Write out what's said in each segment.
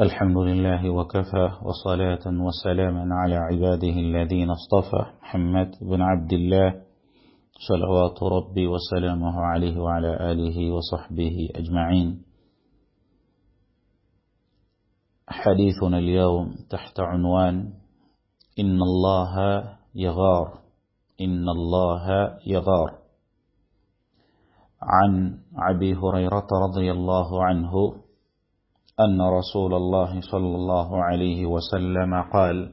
الحمد لله وكفى وصلاة وسلاما على عباده الذين اصطفى محمد بن عبد الله صلوات ربي وسلامه عليه وعلى آله وصحبه أجمعين حديثنا اليوم تحت عنوان إن الله يغار إن الله يغار عن أبي هريرة رضي الله عنه أن رسول الله صلى الله عليه وسلم قال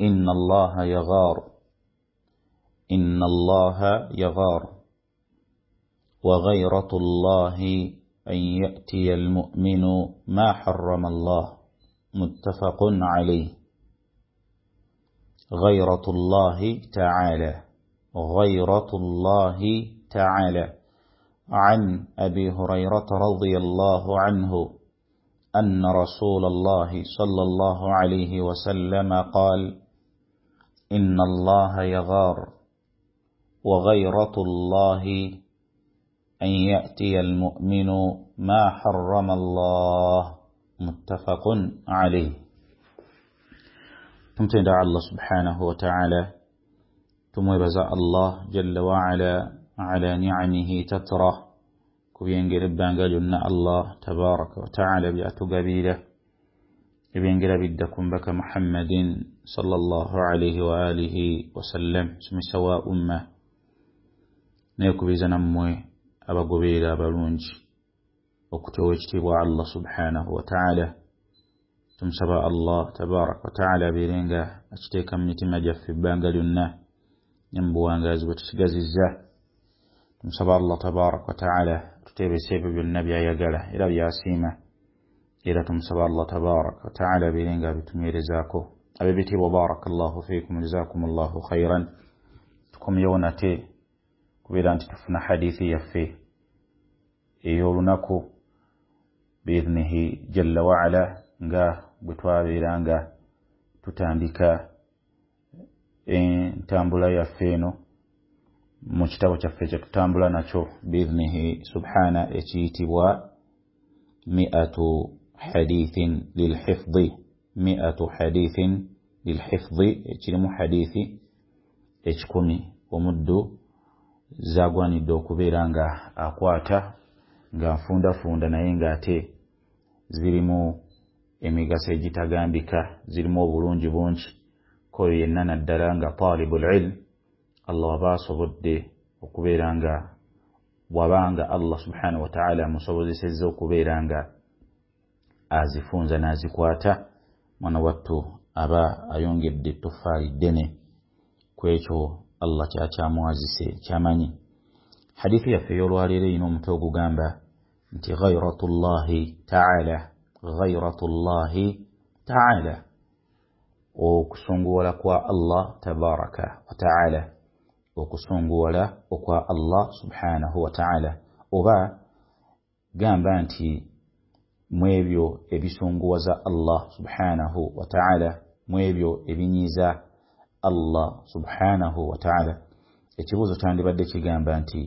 إن الله يغار إن الله يغار وغيرة الله أن يأتي المؤمن ما حرم الله متفق عليه غيرة الله تعالى غيرة الله تعالى عن أبي هريرة رضي الله عنه أن رسول الله صلى الله عليه وسلم قال إن الله يغار وغيرة الله أن يأتي المؤمن ما حرم الله متفق عليه ثم تدعى الله سبحانه وتعالى ثم يبزع الله جل وعلا على نعمه تتره كبينجر بانجا جنة الله تبارك وتعالى بياتو قبيلة كبينجر بدكم بك محمد صلى الله عليه وآله وسلم سمي سواء أمة نيكو بيزن أموي أبا قبيلة بلونج وكتو اجتباع الله سبحانه وتعالى ثم سبا الله تبارك وتعالى بيرينجا اجتيكم نتمجف بانجا جنة ينبوانجا زبتش قزيزة نسأل الله تبارك وتعالى تتبع سبب النبي يقاله إلى ياسيمة إلى تمسب الله تبارك وتعالى بلنغا بتم رزاقه أبي بتي وبارك الله فيكم جزاكم الله خيرا تكم يونتي كبيرا أنت تفنى حديثي يفي إيولنكو بإذنه جل وعلا nga bwetwabeera nga tutandika إن yaffe يفينو mu kitabo kyaffe kyetutambula nakyo biidhnihi subhana ekiyitibwa miatu hadithin lilhifdi miatu hadithin lilhifdi ekirimu hadithi ekikumi omuddu zagwanidde okubeera nga akwata nga nfundafunda naye ngaate zirimu emigaso egitagambika zirimu obulungi bungi koyo yenna naddala nga talibu lilm allah aba asobodde okubeera nga bwabanga allah subhanahu wataala amusobozesezza okubeera nga azifunza n'azikwata mwana wattu aba ayongedde ettofaali ddene ku ekyo allah kyakyamuwazise kyamanyi hadithi yaffe ey'olwaleero erina omutwe ogugamba nti ghairatu llahi taala ghairatu llahi taala okusunguwala kwa allah tabaraka wataala okusunguwala okwa allah subhanahu wataala oba gamba nti mu ebyo ebisunguwaza allah subhanahu wataala mu ebyo ebinyiiza allah subhanahu wataala ekibuuzo kyandibadde kigamba nti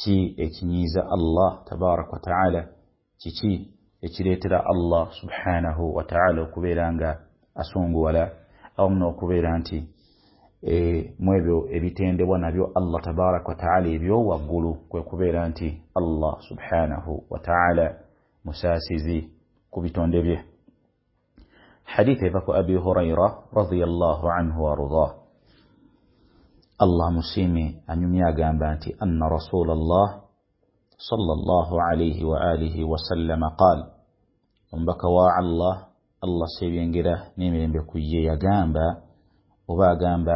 ki ekinyiiza allah tabaraka wataala kiki ekireetera allah subhanahu wataala okubeera nga asunguwala awamu n'okubeera nti E, mwebyo ebitendebwa nabyo allah tabaraka wataala ebyo waggulu kwe kubeera nti allah subhanahu wataala musaasizi ku bitonde bye حديث بكو أبي هريرة رضي الله عنه وارضاه الله مسيمي أن يميا قامبانتي أن رسول الله صلى الله عليه وآله وسلم قال أنبك واع الله الله سيبين قده نمين بكو يا قامبا وبا جنب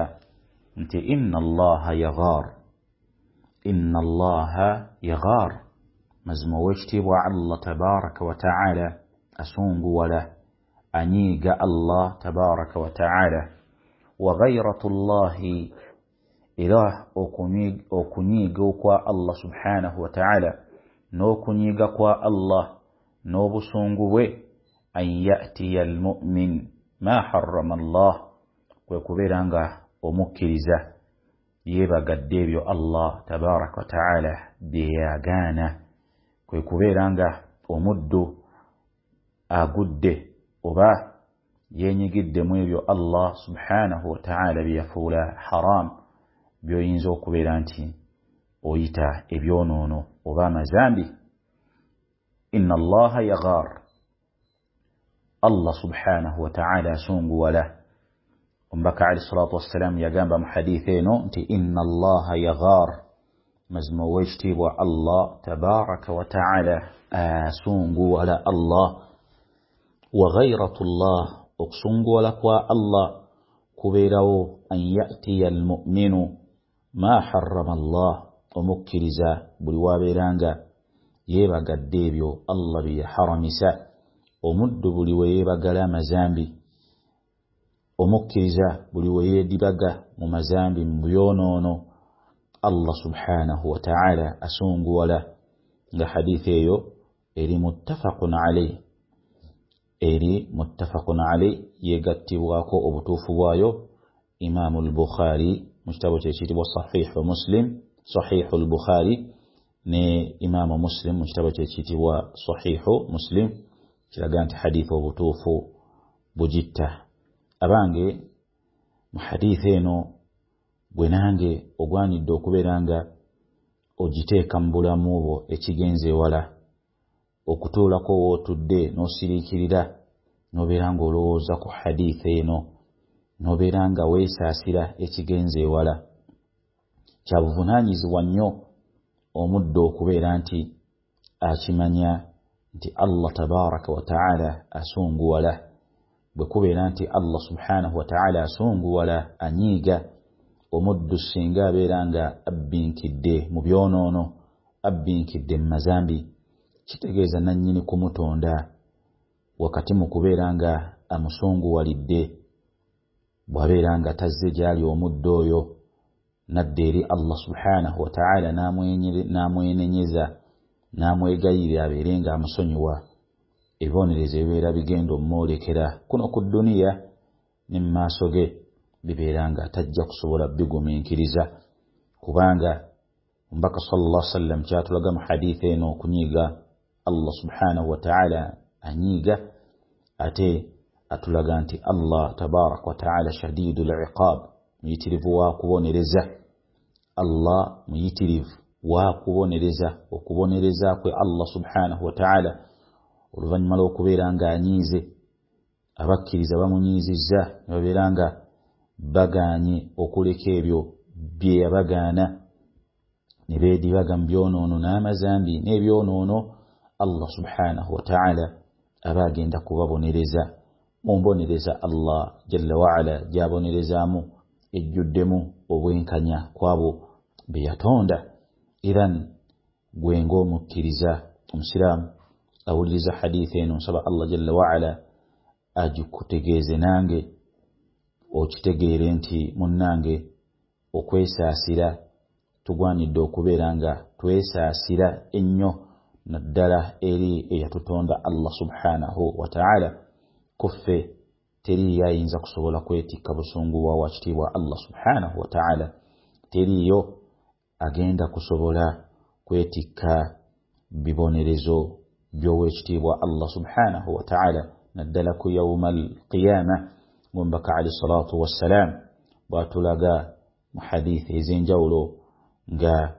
انت ان الله يغار ان الله يغار مزموجتي وعلى تبارك وتعالى اسونغ ولا انيغا الله تبارك وتعالى وغيره الله اله اوكنيغ اوكنيغ الله سبحانه وتعالى نو كنيغا كوا الله نو بسونغ ان ياتي المؤمن ما حرم الله kwe kubeera nga omukiriza yeba ebyo allah tabarak wa ta'ala bye gana kwe kubeera nga omuddu agudde oba yeenyigiddemu ebyo allah subhanahu wa wataala bye haram biyo inzo okubeera nti oyita ebyonono oba amazambi ina allaha yagar allah subhanahu wa ta'ala sungu wala ومبكى عليه الصلاة والسلام يقام بمحاديثينه أنت إن الله يغار مزموجتي الله تبارك وتعالى آسونق ولا الله وغيرة الله أقسونق ولك الله كبيرو أن يأتي المؤمن ما حرم الله ومكرزا بلوابيرانجا يبقى الديبيو الله بيحرمسا ومد بلوابيرانجا مزامبي omukkiriza buli weyeedibaga mu mazambi mu byonoono allah subhanahu wataala asunguwala nga hadithi eyo eri muttafaqun alaih eri muttafaqun alaih yegattibwako obutuufu bwayo imaamu lbukhaari mu kitabo kyekitibwa sahihu muslim sahihu lbukhaari ne imaamu muslim mu kitabo kyekitibwa sahihu muslim kiraga nti hadithi obutuufu bugitta abange mu hadiisi eno gwenange ogwanidde okubeera nga ogiteeka mu bulamu bwo ekigenze ewala okutuulako wootudde n'osiriikirira n'obeera ng'olowooza ku hadiisi eno n'obeera nga weesaasira ekigenze ewala kya buvunaanyizibwa nnyo omuddu okubeera nti akimanya nti allah tabaraka wataala asunguwala bwekubeera nti allah subhanahu wataala asunguwala anyiiga omuddu singa abeera nga abbinkidde mu byonoono abbinkidde mu mazambi kitegeeza nannyini kumutonda wakati mu kubeera nga amusunguwalidde bw'abeera nga tazze gyali omuddu oyo nadda eri allah subhanahu wataala n'amwenenyeza n'amwegayirira abeere nga amusonyiwa ebibonerezo ebibeera bigenda omwolekera kuno ku dduniya ne mu maaso ge bibeera nga tajja kusobola bigumiikiriza kubanga mbaka sallallahu sallam kyatulaga mu hadithi eno okunyiiga allah subhanahu wa ta'ala anyiga ate atulaga nti allah wa ta'ala shadidu liqab muyitirivu wakubonereza allah muyitirivu wakubonereza okubonereza kwe allah subhanahu wa wataala oluvannyuma lw'okubeera ng'anyiize abakkiriza bamunyiizizza ne babeera nga bagaanye okuleka ebyo bye yabagaana ne beedibaga mu byonoono n'amazambi n'ebyonoono allah subhanahu wataala aba agenda kubabonereza mumbonereza allah jalla waala gyabonerezaamu ejjuddemu obwenkanya kwabo be yatonda eran gwenga omukkiriza omusiraamu awuliriza hadiisi eno nsaba allah jalla waala agikutegeeze nange okitegeere nti munnange okwesaasira tugwanidde okubeera nga twesaasira ennyo naddala eri eyatutonda allah subhanahu wataala kuffe teriiyo ayinza kusobola kwetikka busunguwa wakitiibwa allah subhanahu wataala teriiyo agenda kusobola kwetikka bibonerezo جوشتي والله سبحانه وتعالى ندلك يوم القيامة ونبك عليه الصلاة والسلام واتلقى محاديث زين جولو جا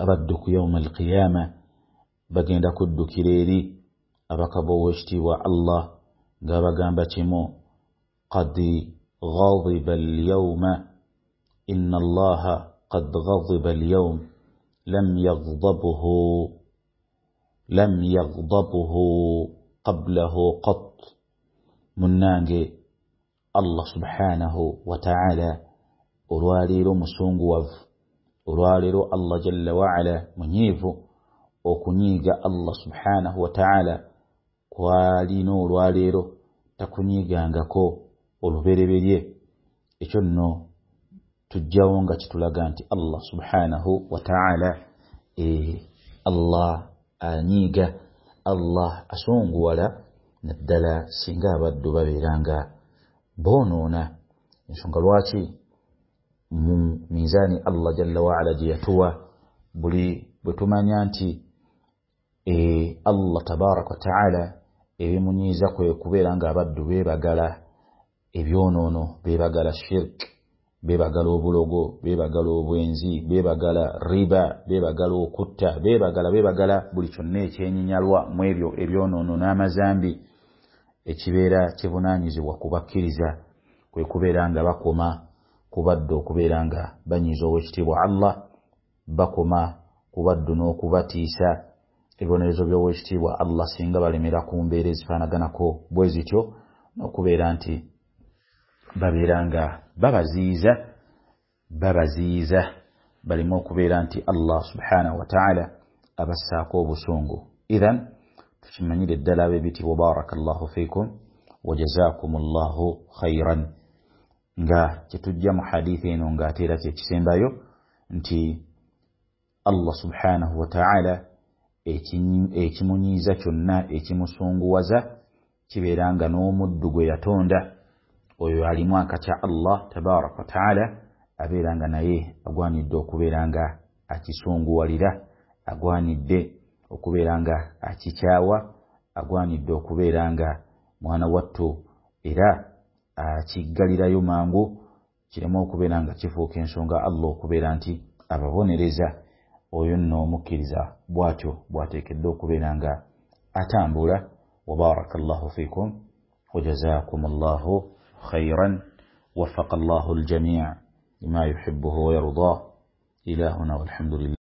ردك يوم القيامة بقين دكدك ليري أبقى بوشتي والله قا قام بتمو قد غضب اليوم إن الله قد غضب اليوم لم يغضبه لم يغضبه قبله قط منانج الله سبحانه وتعالى أرواليرو مسونغوف أرواليرو الله جل وعلا منيفو وكنيجا الله سبحانه وتعالى كوالينو أرواليرو تكنيجا أنغاكو ولبيري إشنو تجاونغا تتلاغانتي الله سبحانه وتعالى إيه الله anyiiga allah asongwala naddala singa abaddu babeera nga boonoona ensonga lwaki mu minzaani allah jalla waala gye yatuwa buli bwe tumanya nti e, allah tabaraka wataala ebimunyiiza kwe kubeera nga abaddu beebagala ebyonoono beebagala shirki beebagala obulogo beebagala obwenzi beebagala riba beebagala okutta beebagala beebagala buli kyonna ekyenyinyalwa mu ebyo ebyonoono n'amazambi ekibeera kivunaanyizibwa kubakkiriza kwe kubeera nga bakoma kubadde okubeera nga banyiiza oweekitiibwa allah bakoma kubaddu n'okubatiisa ebibonerezo byoweekitiibwa allah singa balemera ku mbeera ezifaanaganako bwe zityo n'okubeera nti babeera nga babaziiza babaziiza baleme okubeera nti allah subhanahu wataala abassaako obusungu ithan tukimanyire ddala bebiti wabaraka llahu fikum wajazakum llahu khairan nga kyetujja mu hadithi eno ngaate era kyekisembayo nti allah subhanahu wataala ekimunyiiza kyonna ekimusunguwaza kibeera nga n'omuddu gwe yatonda oyo alimwaka kya allah tabaraka wataala abeeranga naye agwanidde okubeera nga akisunguwalira agwanidde okubeera nga akikyawa agwanidde okubeera nga mwana wattu era akiggalirayo mangu kirema okubeera nga kifuuka ensonga allah okubeera nti ababonereza oyo nno omukkiriza bwatyo bwateekedde okubeera nga atambula wabaraka llahu fiikum wajazaakum llahu خيرا وفق الله الجميع لما يحبه ويرضاه إلى هنا والحمد لله